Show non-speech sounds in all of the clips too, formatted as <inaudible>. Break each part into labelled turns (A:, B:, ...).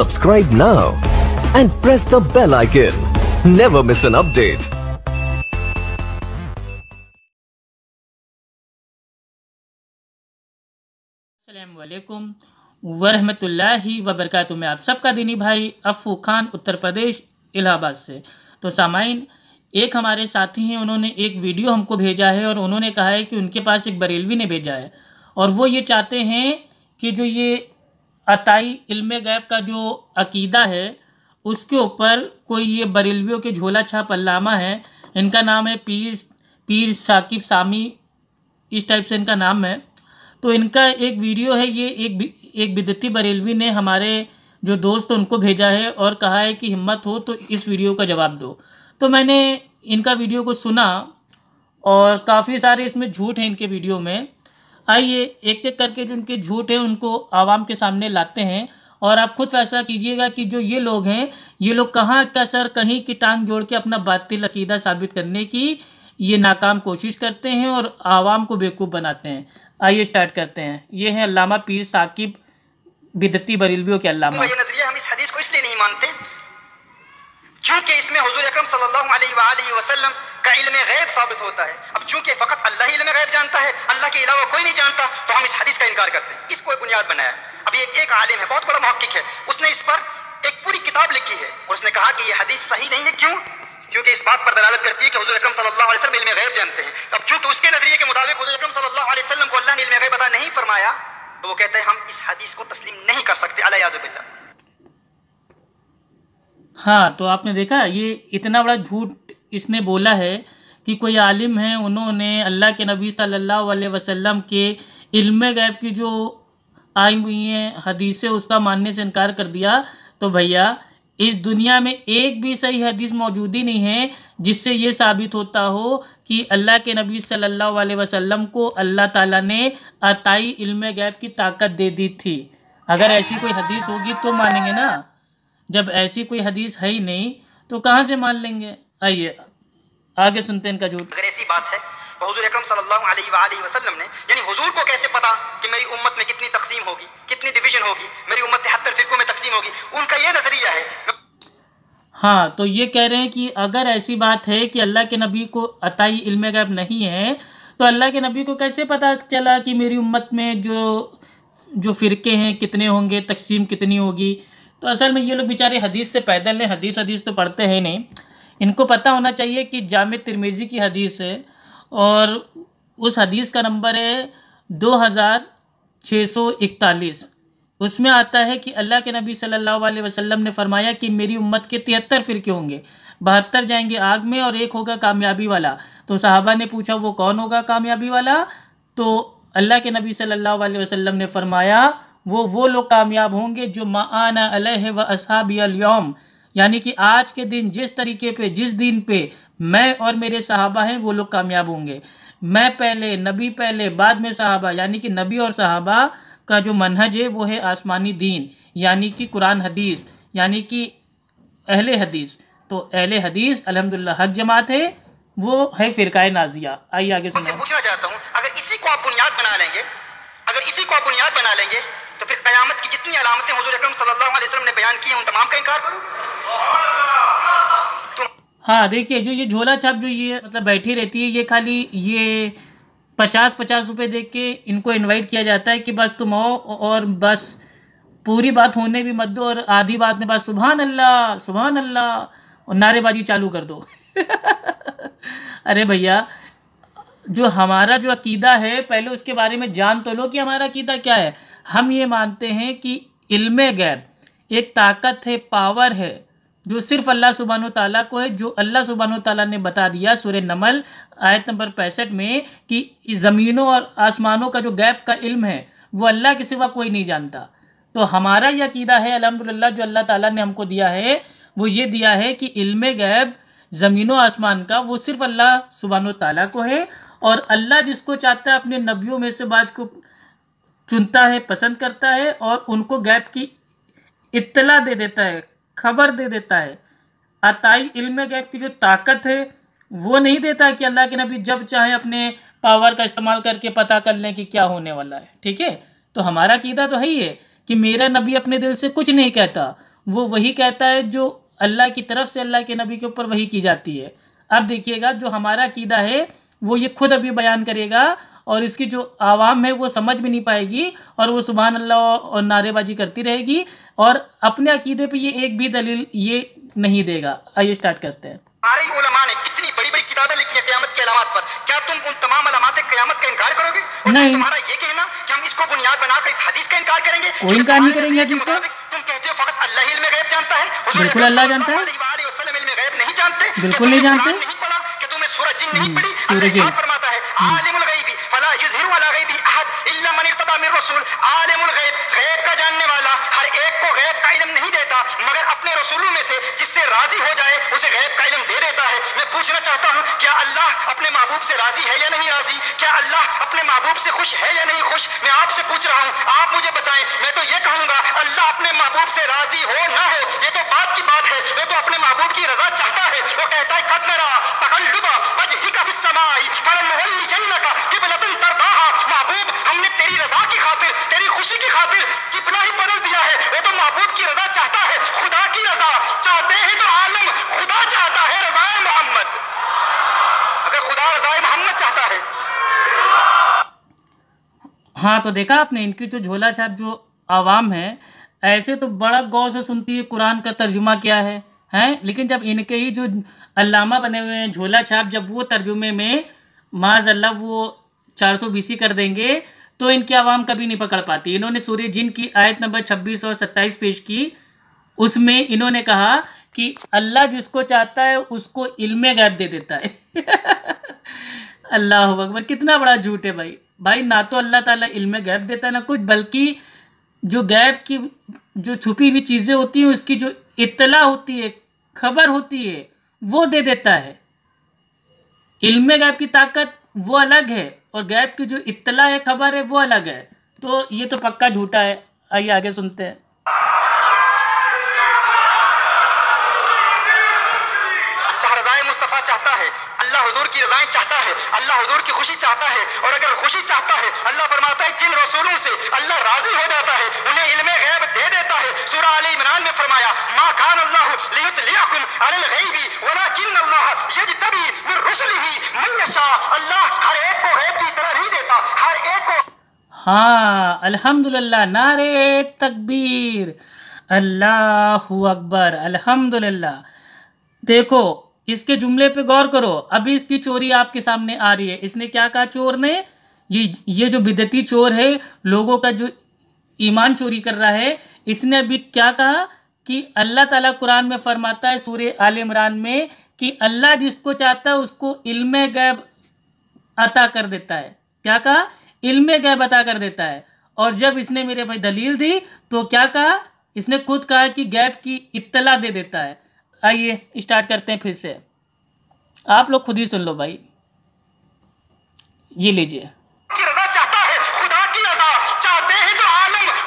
A: Subscribe now and press the bell icon. Never miss an update. अल्लाम वरहमतुल्लाहि वबरकत मैं आप सबका दीनी भाई अफ़ू खान उत्तर प्रदेश इलाहाबाद से तो सामाइन एक हमारे साथी हैं उन्होंने एक वीडियो हमको भेजा है और उन्होंने कहा है कि उनके पास एक बरेलवी ने भेजा है और वो ये चाहते हैं कि जो ये अताई इल्म गैब का जो अकीदा है उसके ऊपर कोई ये बरेलवियों के झोला छाप अलामा है इनका नाम है पीर पीर साकिब सामी इस टाइप से इनका नाम है तो इनका एक वीडियो है ये एक एक बिदती बरेलवी ने हमारे जो दोस्त उनको भेजा है और कहा है कि हिम्मत हो तो इस वीडियो का जवाब दो तो मैंने इनका वीडियो को सुना और काफ़ी सारे इसमें झूठ हैं इनके वीडियो में आइए एक एक करके जो उनके झूठ हैं उनको आवाम के सामने लाते हैं और आप खुद फैसला कीजिएगा कि जो ये लोग हैं ये लोग कहाँ का सर कहीं की टांग जोड़ के अपना बातिल अकीदा साबित करने की ये नाकाम कोशिश करते हैं और आवाम को बेवकूफ़ बनाते हैं आइए स्टार्ट करते हैं ये हैं अलामा पीर साकिब बिदती बरेलवियों के अलामा हम
B: इस हदीस को इसलिए नहीं मानते क्योंकि इसमें हजूर अक्रम सल्लाम का इल्म गैब साबित होता है अब चूंकि फ़कत अल्लाह ही इल्म गैब जानता है अल्लाह के अलावा कोई नहीं जानता तो हम इस हदीस का इनकार करते हैं इसको एक बुनियाद बनाया अब ये एक आलिम है बहुत बड़ा महक्क है उसने इस पर एक पूरी किताब लिखी है और उसने कहा कि यह हदीस सही नहीं है क्यों क्योंकि इस बात पर दलालत करती है कि हजूर अक्रम सल्लल्लाहु इलम गैब जानते हैं अब चूंकि उसके नजरिए के मुताबिक हजूर अक्रम सल्लल्लाहु को अल्लाह ने इलम गैब अदा नहीं फरमाया तो वो कहते हैं हम इस हदीस को तस्लीम नहीं कर सकते अला याजुबिल्ला
A: हाँ, तो आपने देखा ये इतना बड़ा झूठ इसने बोला है कि कोई आलिम है उन्होंने अल्लाह के नबी सल्लल्लाहु अलैहि वसल्लम के इल्म गैब की जो आई हुई हैं हदीसें उसका मानने से इनकार कर दिया तो भैया इस दुनिया में एक भी सही हदीस मौजूद ही नहीं है जिससे ये साबित होता हो कि अल्लाह के नबी सल्लल्लाहु अलैहि वसल्लम को अल्लाह ताला ने अताई इल्म गैब की ताकत दे दी थी अगर ऐसी कोई हदीस होगी तो मानेंगे ना जब ऐसी कोई हदीस है ही नहीं तो कहाँ से मान लेंगे आइए आगे सुनते हैं इनका झूठ अगर ऐसी बात है
B: तो वसल्लम ने यानी को कैसे पता कि मेरी उम्मत में कितनी तकसीम होगी कितनी डिवीजन होगी मेरी उम्मत तिहत्तर फिरकों में तकसीम होगी उनका ये नजरिया है
A: हाँ तो ये कह रहे हैं कि अगर ऐसी बात है कि अल्लाह के नबी को अताई इल्म गैब नहीं है तो अल्लाह के नबी को कैसे पता चला कि मेरी उम्मत में जो जो फ़िरके हैं कितने होंगे तकसीम कितनी होगी तो असल में ये लोग बेचारे हदीस से पैदल हैं हदीस हदीस तो पढ़ते हैं नहीं इनको पता होना चाहिए कि जाम तिरमेज़ी की हदीस है और उस हदीस का नंबर है दो हज़ार छः सौ इकतालीस उसमें आता है कि अल्लाह के नबी सल्लल्लाहु अलैहि वसल्लम ने फरमाया कि मेरी उम्मत के तिहत्तर फ़िरके होंगे बहत्तर जाएंगे आग में और एक होगा कामयाबी वाला तो साहबा ने पूछा वो कौन होगा कामयाबी वाला तो अल्लाह के नबी सल्ला अलैहि ने फरमाया वो वो लोग कामयाब होंगे जो माना अलह व असहाब अलियम यानी कि आज के दिन जिस तरीके पे जिस दिन पे मैं और मेरे सहाबा हैं वो लोग कामयाब होंगे मैं पहले नबी पहले बाद में साहबा यानी कि नबी और साहबा का जो मनहज है वो है आसमानी दीन यानी कि कुरान हदीस यानी कि अहले हदीस तो अहले हदीस अलहमदिल्ला हक जमात है वो है फ़िरका नाजिया आइए आगे सुनिए पूछना
B: चाहता हूँ अगर इसी को आप बुनियाद बना लेंगे अगर इसी को आप बुनियाद बना लेंगे तो फिर कयामत की जितनी अलामतें हजूर अक्रम सल्लल्लाहु ने बयान की हैं उन तमाम का इनकार
A: करो हाँ देखिए जो ये झोला छाप जो ये मतलब बैठी रहती है ये खाली ये पचास पचास रुपये दे के इनको इनवाइट किया जाता है कि बस तुम आओ और बस पूरी बात होने भी मत दो और आधी बात में बस सुबह अल्लाह सुबहान अल्लाह और नारेबाजी चालू कर दो <laughs> अरे भैया जो हमारा जो अकीदा है पहले उसके बारे में जान तो लो कि हमारा अकीदा क्या है हम ये मानते हैं कि इल्म गैब एक ताकत है पावर है जो सिर्फ अल्लाह सुबहान तला को है जो अल्लाह सुबहान तला ने बता दिया सुर नमल आयत नंबर पैंसठ में कि ज़मीनों और आसमानों का जो गैप का इल्म है वो अल्लाह के सिवा कोई नहीं जानता तो हमारा यह अकीदा है अलहमदिल्ला जो अल्लाह ताला ने हमको दिया है वो ये दिया है कि इल्म गैब ज़मीनों आसमान का वो सिर्फ़ अल्लाह सुबहान तला को है और अल्लाह जिसको चाहता है अपने नबियों में से बाज को चुनता है पसंद करता है और उनको गैप की इत्तला दे देता है खबर दे देता है अताई इल्म गैप की जो ताकत है वो नहीं देता कि अल्लाह के नबी जब चाहे अपने पावर का इस्तेमाल करके पता कर लें कि क्या होने वाला है ठीक है तो हमारा कीदा तो है ही है कि मेरा नबी अपने दिल से कुछ नहीं कहता वो वही कहता है जो अल्लाह की तरफ से अल्लाह के नबी के ऊपर वही की जाती है अब देखिएगा जो हमारा कीदा है वो ये खुद अभी बयान करेगा और इसकी जो आवाम है वो समझ भी नहीं पाएगी और वो सुबह अल्लाह और नारेबाजी करती रहेगी और अपने अकीदे पे ये एक भी दलील ये नहीं देगा आइए स्टार्ट करते हैं करोगे बिल्कुल नहीं जानते सूरज
C: फरमाता है हर एक को गैब का इल्म नहीं देता मगर अपने रसूलों में से जिससे राजी हो जाए उसे गैब का इल्म दे देता है मैं पूछना चाहता हूँ क्या अल्लाह अपने महबूब से राजी है या नहीं राजी क्या अल्लाह अपने महबूब से खुश है या नहीं खुश मैं आपसे पूछ रहा हूँ आप मुझे बताएं मैं तो ये कहूंगा अल्लाह अपने महबूब से राजी हो ना हो ये तो बात की बात है वो तो अपने महबूब की रजा चाहता है वो कहता है खत रहा पकड़ तो तो
A: हाँ तो देखा आपने इनकी जो झोला साहब जो आवाम है ऐसे तो बड़ा गौर से सुनती है कुरान का तर्जुमा क्या है हैं लेकिन जब इनके ही जो अलामा बने हुए हैं झोला छाप जब वो तर्जुमे में माज अल्लाह वो चार सौ बीसी कर देंगे तो इनकी आवाम कभी नहीं पकड़ पाती इन्होंने सूर्य जिन की आयत नंबर छब्बीस और सत्ताईस पेश की उसमें इन्होंने कहा कि अल्लाह जिसको चाहता है उसको इल्म गैब दे देता है <laughs> अल्लाह अकबर कितना बड़ा झूठ है भाई भाई ना तो अल्लाह ताला इल्म गैब देता है ना कुछ बल्कि जो गैब की जो छुपी हुई चीज़ें होती हैं उसकी जो इतला होती है खबर होती है वो दे देता है इल्म गैब की ताकत वो अलग है और गैब की जो इतला है खबर है वो अलग है तो ये तो पक्का झूठा है आइए आगे सुनते हैं
C: अल्लाह हजूर की रजाएं चाहता है अल्लाह हजूर की खुशी चाहता है और अगर खुशी चाह रसूलों से अल्लाह राजी हो जाता है उन्हें इल्म गैब दे देता है सूरह आल इमरान में फरमाया मा कान अल्लाह लियुतलियकुम अलल गैबी वलाकिन अल्लाह यजतबी मिन रुसुलिही मन यशा अल्लाह हर एक को गैब की तरह नहीं देता हर एक को
A: हाँ अल्हम्दुलिल्लाह नारे तकबीर अल्लाह अकबर अल्हम्दुलिल्लाह देखो इसके जुमले पे गौर करो अभी इसकी चोरी आपके सामने आ रही है इसने क्या कहा चोर ने ये ये जो बिदती चोर है लोगों का जो ईमान चोरी कर रहा है इसने अभी क्या कहा कि अल्लाह ताला कुरान में फरमाता है सूर्य आल इमरान में कि अल्लाह जिसको चाहता है उसको इल्म गैब अता कर देता है क्या कहा इल्म गैब अता कर देता है और जब इसने मेरे भाई दलील दी तो क्या कहा इसने खुद कहा कि गैब की इत्तला दे देता है आइए स्टार्ट करते हैं फिर से आप लोग खुद ही सुन लो भाई ये लीजिए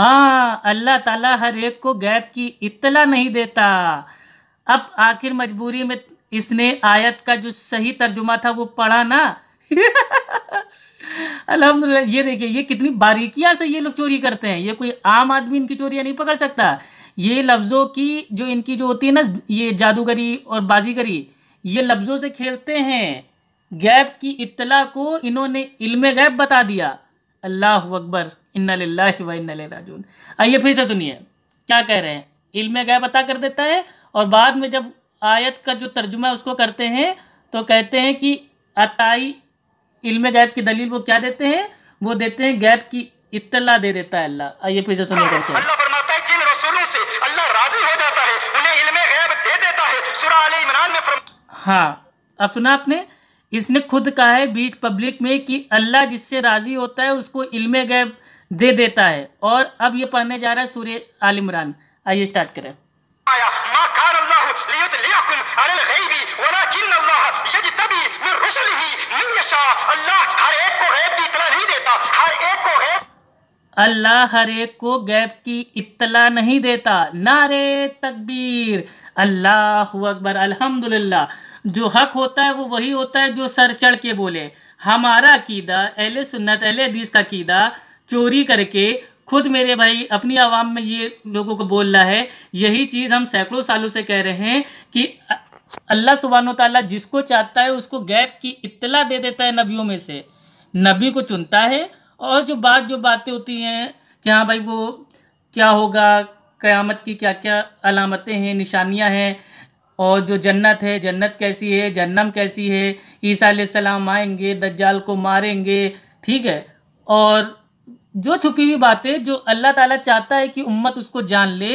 A: हाँ अल्लाह ताला हर एक को गैब की इतला नहीं देता अब आखिर मजबूरी में इसने आयत का जो सही तर्जुमा था वो पढ़ा ना <laughs> अलहमद ये देखिए ये कितनी बारीकियाँ से ये लोग चोरी करते हैं ये कोई आम आदमी इनकी चोरियाँ नहीं पकड़ सकता ये लफ्ज़ों की जो इनकी जो होती है ना ये जादूगरी और बाजीगरी ये लफ्ज़ों से खेलते हैं गैब की इतला को इन्होंने इल्म गैब बता दिया अल्लाह अकबर इन्ना राजून आइए फिर से सुनिए क्या कह रहे हैं इल्म गैब अता कर देता है और बाद में जब आयत का जो तर्जुमा है उसको करते हैं तो कहते हैं कि अताई इल्म गैब की दलील वो क्या देते हैं वो देते हैं गैब की इतला दे देता है अल्लाह आइए फिर से सुनिए अल्लाह फरमाता है जिन रसूलों
C: से अल्लाह राजी हो जाता है उन्हें इल्म गैब दे देता है सूरह में
A: हाँ अब सुना आपने इसने खुद कहा है बीच पब्लिक में कि अल्लाह जिससे राज़ी होता है उसको इल्म गैब दे देता है और अब ये पढ़ने जा रहा है सूर्य आलिमरान आइए स्टार्ट करें अल्लाह हर एक को गैब की इतला नहीं देता नारे तकबीर अल्लाह अकबर अल्हम्दुलिल्लाह जो हक होता है वो वही होता है जो सर चढ़ के बोले हमारा क़ीदा अहल सुन्नत अहल हदीस का क़ीदा चोरी करके खुद मेरे भाई अपनी आवाम में ये लोगों को बोल रहा है यही चीज़ हम सैकड़ों सालों से कह रहे हैं कि अल्लाह सुबहान तला जिसको चाहता है उसको गैप की इतला दे देता है नबियों में से नबी को चुनता है और जो बात जो बातें होती हैं कि हाँ भाई वो क्या होगा क़यामत की क्या क्या अलामतें हैं निशानियाँ हैं और जो जन्नत है जन्नत कैसी है जन्नम कैसी है ईसा सलाम आएंगे दज्जाल को मारेंगे ठीक है और जो छुपी हुई बातें जो अल्लाह ताला चाहता है कि उम्मत उसको जान ले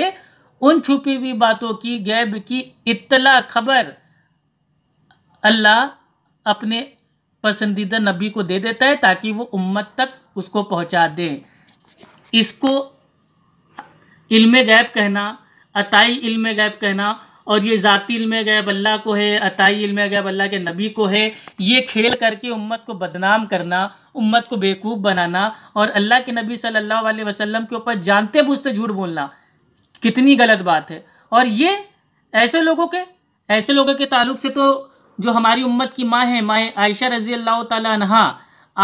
A: उन छुपी हुई बातों की गैब की इतला खबर अल्लाह अपने पसंदीदा नबी को दे देता है ताकि वो उम्मत तक उसको पहुंचा दे इसको इल्म गैब कहना अताई इल्म गैब कहना और ये ज़ाती इल्म गैब अल्लाह को है अताई इल्म गैब अल्लाह के नबी को है ये खेल करके उम्मत को बदनाम करना उम्मत को बेवकूफ़ बनाना और अल्लाह के नबी सल्लल्लाहु अलैहि वसल्लम के ऊपर जानते बूझते झूठ बोलना कितनी गलत बात है और ये ऐसे लोगों के ऐसे लोगों के ताल्लुक से तो जो हमारी उम्मत की माँ है माँ आयशा रजी अल्लाह तहा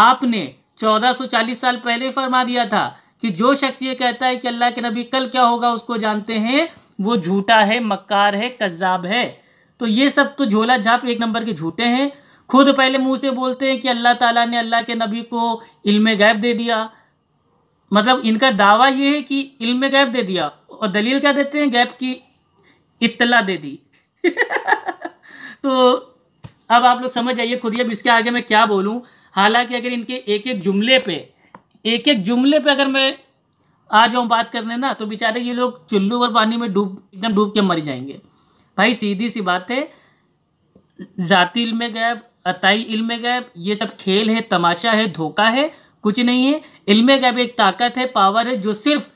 A: आपने 1440 साल पहले फरमा दिया था कि जो शख्स ये कहता है कि अल्लाह के नबी कल क्या होगा उसको जानते हैं वो झूठा है मक्कार है कज्जाब है तो ये सब तो झोला झाप एक नंबर के झूठे हैं खुद पहले मुंह से बोलते हैं कि अल्लाह ताला ने अल्लाह के नबी को इल्म गैब दे दिया मतलब इनका दावा ये है कि इल्म गैब दे दिया और दलील क्या देते हैं गैब की इतला दे दी <laughs> तो अब आप लोग समझ आइए खुद अब इसके आगे मैं क्या बोलूँ हालांकि अगर इनके एक एक जुमले पे एक एक जुमले पे अगर मैं आज हम बात कर रहे हैं ना तो बेचारे ये लोग चुल्लू और पानी में डूब एकदम डूब के मर जाएंगे भाई सीधी सी बात है जाति इल्म गैब अताई इल्म गैब ये सब खेल है तमाशा है धोखा है कुछ नहीं है इल्म गैब एक ताकत है पावर है जो सिर्फ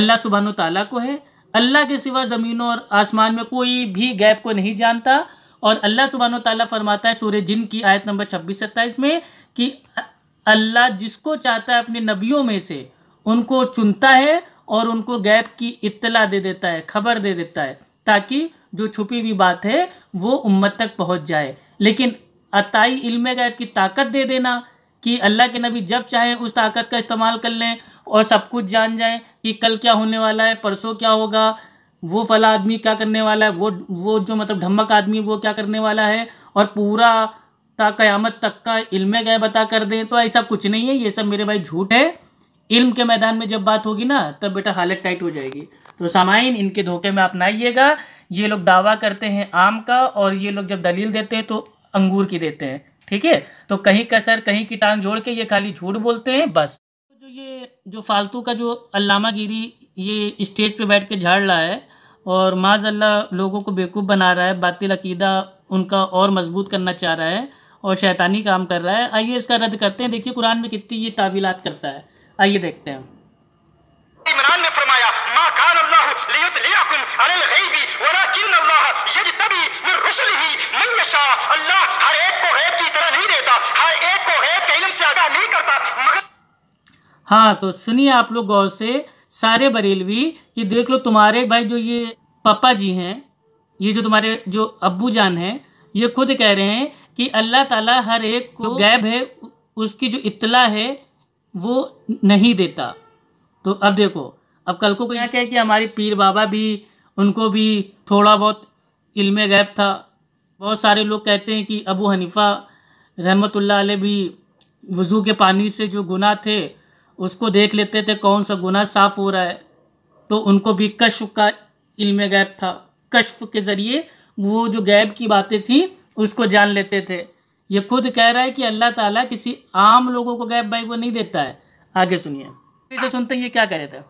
A: अल्लाह सुबहान तला को है अल्लाह के सिवा ज़मीनों और आसमान में कोई भी गैप को नहीं जानता और अल्लाह सुबहान तला फरमाता है सूर्य जिन की आयत नंबर छब्बीस सत्ताईस में कि अल्लाह जिसको चाहता है अपने नबियों में से उनको चुनता है और उनको गैप की इत्तला दे देता है खबर दे देता है ताकि जो छुपी हुई बात है वो उम्मत तक पहुंच जाए लेकिन अताई इल्म गैब की ताकत दे देना कि अल्लाह के नबी जब चाहे उस ताकत का इस्तेमाल कर लें और सब कुछ जान जाएं कि कल क्या होने वाला है परसों क्या होगा वो फला आदमी क्या करने वाला है वो वो जो मतलब ढम्मक आदमी वो क्या करने वाला है और पूरा ता क़यामत तक का इल्म गए बता कर दें तो ऐसा कुछ नहीं है ये सब मेरे भाई झूठ है इल्म के मैदान में जब बात होगी ना तब बेटा हालत टाइट हो जाएगी तो सामाइन इनके धोखे में आप ना आइएगा ये लोग दावा करते हैं आम का और ये लोग जब दलील देते हैं तो अंगूर की देते हैं ठीक है तो कहीं कसर कहीं की टांग जोड़ के ये खाली झूठ बोलते हैं बस जो ये जो फालतू का जो अल्लामा गिरी ये स्टेज पे बैठ के झाड़ रहा है और माज अल्लाह लोगों को बेवकूफ़ बना रहा है बातिल अकीदा उनका और मजबूत करना चाह रहा है और शैतानी काम कर रहा है आइए इसका रद्द करते हैं देखिए कुरान में कितनी ये तावीलात करता है आइए देखते हैं इमरान ने हाँ तो सुनिए आप लोग गौर से सारे बरेलवी कि देख लो तुम्हारे भाई जो ये पापा जी हैं ये जो तुम्हारे जो अब्बू जान हैं ये खुद कह रहे हैं कि अल्लाह ताला हर एक को गैब है उसकी जो इतला है वो नहीं देता तो अब देखो अब कल को यहाँ क्या कि हमारे पीर बाबा भी उनको भी थोड़ा बहुत इल्म गैब था बहुत सारे लोग कहते हैं कि अबू हनीफ़ा रहमतुल्लाह ला भी वज़ू के पानी से जो गुना थे उसको देख लेते थे कौन सा गुना साफ़ हो रहा है तो उनको भी कश्फ का इल्म गैब था कश्फ के ज़रिए वो जो गैब की बातें थी उसको जान लेते थे ये खुद कह रहा है कि अल्लाह ताला किसी आम लोगों को गैप भाई वो नहीं देता है आगे सुनिए सुनते हैं ये क्या कह रहे थे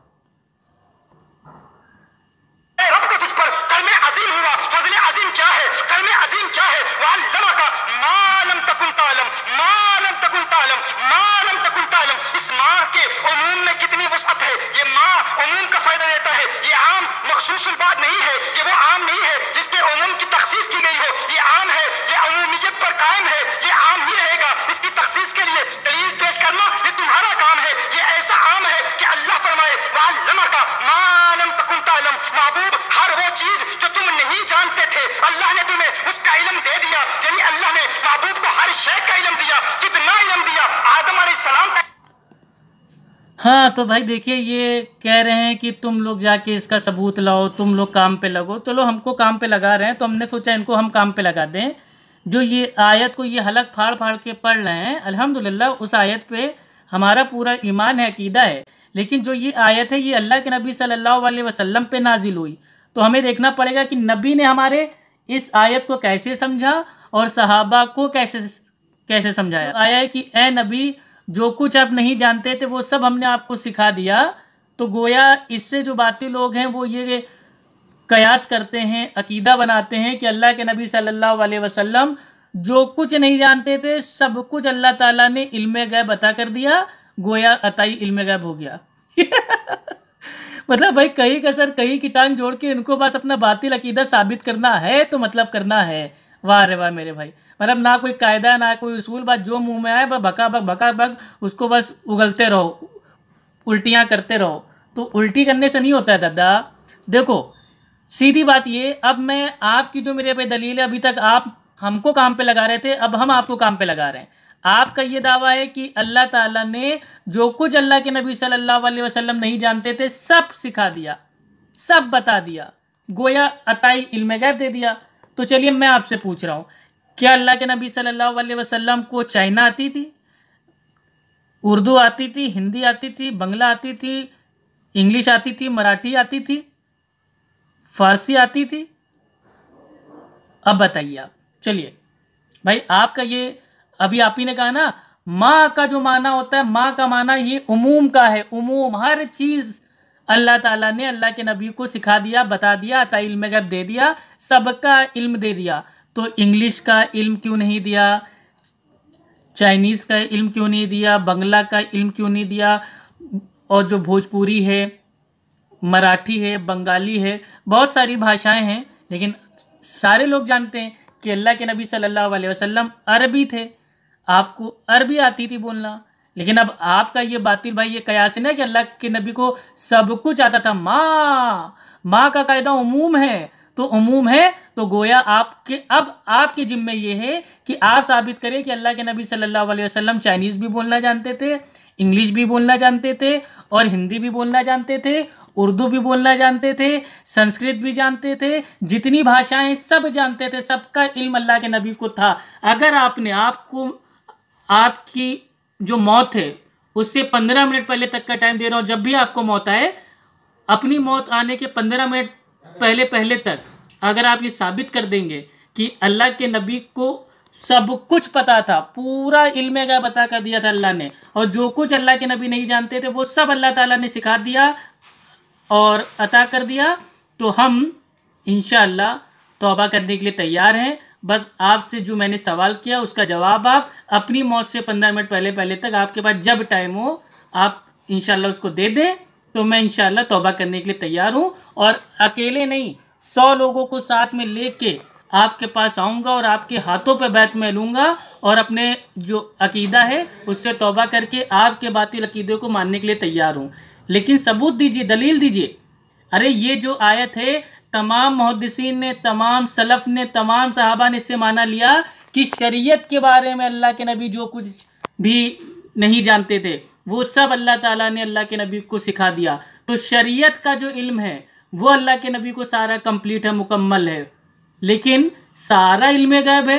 C: अल्लाह ने तुम्हें उसका इलम दे दिया यानी अल्लाह ने महबूब को हर शेख का इलम दिया कितना इलम दिया आदम सलाम
A: हाँ तो भाई देखिए ये कह रहे हैं कि तुम लोग जाके इसका सबूत लाओ तुम लोग काम पे लगो चलो हमको काम पे लगा रहे हैं तो हमने सोचा इनको हम काम पे लगा दें जो ये आयत को ये हलक फाड़ फाड़ के पढ़ रहे हैं अल्हम्दुलिल्लाह उस आयत पे हमारा पूरा ईमान है अकीदा है लेकिन जो ये आयत है ये अल्लाह के नबी सल्लल्लाहु अलैहि वसल्लम पे नाजिल हुई तो हमें देखना पड़ेगा कि नबी ने हमारे इस आयत को कैसे समझा और सहाबा को कैसे कैसे समझाया तो आया है कि ए नबी जो कुछ आप नहीं जानते थे वो सब हमने आपको सिखा दिया तो गोया इससे जो बाती लोग हैं वो ये कयास करते हैं अकीदा बनाते हैं कि अल्लाह के नबी सल्लल्लाहु अलैहि वसल्लम जो कुछ नहीं जानते थे सब कुछ अल्लाह ताला ने इल्म गैब अता कर दिया गोया अताई इल्म गैब हो गया <laughs> मतलब भाई कहीं का सर कहीं की टांग जोड़ के इनको बस अपना बातिल अकीदा साबित करना है तो मतलब करना है वाह रे वाह मेरे भाई मतलब ना कोई कायदा ना कोई उसूल बस जो मुंह में आए बस भका भक भका भक उसको बस उगलते रहो उल्टियाँ करते रहो तो उल्टी करने से नहीं होता है दादा देखो सीधी बात ये अब मैं आपकी जो मेरे पे दलील है अभी तक आप हमको काम पे लगा रहे थे अब हम आपको काम पे लगा रहे हैं आपका ये दावा है कि अल्लाह ताला ने जो कुछ अल्लाह के नबी सल्लल्लाहु अलैहि वसल्लम नहीं जानते थे सब सिखा दिया सब बता दिया गोया अताई इल्म गैब दे दिया तो चलिए मैं आपसे पूछ रहा हूँ क्या अल्लाह के नबी सल्लल्लाहु अलैहि वसल्लम को चाइना आती थी उर्दू आती थी हिंदी आती थी बंगला आती थी इंग्लिश आती थी मराठी आती थी फारसी आती थी अब बताइए आप चलिए भाई आपका ये अभी आप ही ने कहा ना माँ का जो माना होता है माँ का माना ये उमूम का है उमूम हर चीज़ अल्लाह ताला ने अल्लाह के नबी को सिखा दिया बता दिया अता इल्म गैब दे दिया सबका इल्म दे दिया तो इंग्लिश का इल्म क्यों नहीं दिया चाइनीज़ का इल्म क्यों नहीं दिया बंगला का इल्म क्यों नहीं दिया और जो भोजपुरी है मराठी है बंगाली है बहुत सारी भाषाएं हैं लेकिन सारे लोग जानते हैं कि अल्लाह के नबी सल्लल्लाहु अलैहि वसल्लम अरबी थे आपको अरबी आती थी बोलना लेकिन अब आपका ये बातिल भाई ये कयास है ना कि अल्लाह के नबी को सब कुछ आता था माँ माँ का कायदा उमूम है तो उमूम है तो गोया आपके अब आपके जिम्मे ये है कि आप साबित करें कि अल्लाह के नबी सल्लल्लाहु अलैहि वसल्लम चाइनीज़ भी बोलना जानते थे इंग्लिश भी बोलना जानते थे और हिंदी भी बोलना जानते थे उर्दू भी बोलना जानते थे संस्कृत भी जानते थे जितनी भाषाएं सब जानते थे सबका इल्म अल्लाह के नबी को था अगर आपने आपको आपकी जो मौत है उससे पंद्रह मिनट पहले तक का टाइम दे रहा हूँ जब भी आपको मौत आए अपनी मौत आने के पंद्रह मिनट पहले पहले तक अगर आप ये साबित कर देंगे कि अल्लाह के नबी को सब कुछ पता था पूरा इल्म का पता कर दिया था अल्लाह ने और जो कुछ अल्लाह के नबी नहीं जानते थे वो सब अल्लाह ताला ने सिखा दिया और अता कर दिया तो हम इन तोबा करने के लिए तैयार हैं बस आपसे जो मैंने सवाल किया उसका जवाब आप अपनी मौत से पंद्रह मिनट पहले पहले तक आपके पास जब टाइम हो आप इनशाला उसको दे दें तो मैं इनशाला तोबा करने के लिए तैयार हूँ और अकेले नहीं सौ लोगों को साथ में ले के आपके पास आऊँगा और आपके हाथों पर बैत में लूँगा और अपने जो अकीदा है उससे तोबा करके आपके बातिल अकीदे को मानने के लिए तैयार हूँ लेकिन सबूत दीजिए दलील दीजिए अरे ये जो आयत है तमाम मुहदसिन ने तमाम सलफ़ ने तमाम साहबा ने इससे माना लिया कि शरीयत के बारे में अल्लाह के नबी जो कुछ भी नहीं जानते थे वो सब अल्लाह ताला ने अल्लाह के नबी को सिखा दिया तो शरीयत का जो इल्म है वो अल्लाह के नबी को सारा कंप्लीट है मुकम्मल है लेकिन सारा इल्म गायब है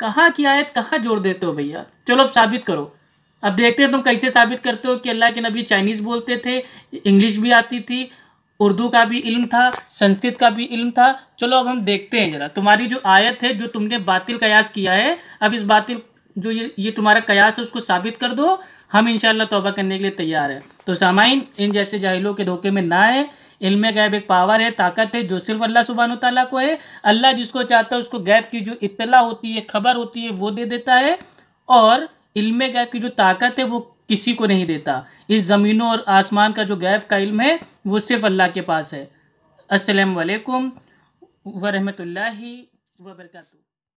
A: कहाँ की आयत कहाँ जोड़ देते हो भैया चलो अब साबित करो अब देखते हैं तुम कैसे साबित करते हो कि अल्लाह के नबी चाइनीज़ बोलते थे इंग्लिश भी आती थी उर्दू का भी इल्म था संस्कृत का भी इल्म था चलो अब हम देखते हैं ज़रा तुम्हारी जो आयत है जो तुमने बातिल कयास किया है अब इस बातिल जो ये ये तुम्हारा कयास है उसको साबित कर दो हम इंशाल्लाह तोबा करने के लिए तैयार है तो सामाइन इन जैसे जाहिलों के धोखे में ना आए इल्म गैब एक पावर है ताकत है जो सिर्फ अल्लाह सुबहान तला को है अल्लाह जिसको चाहता है उसको गैब की जो इतला होती है खबर होती है वो दे देता है और इल्म गैब की जो ताकत है वो किसी को नहीं देता इस ज़मीनों और आसमान का जो गैप का इल्म है वो सिर्फ अल्लाह के पास है असलकम वरहमल वर्का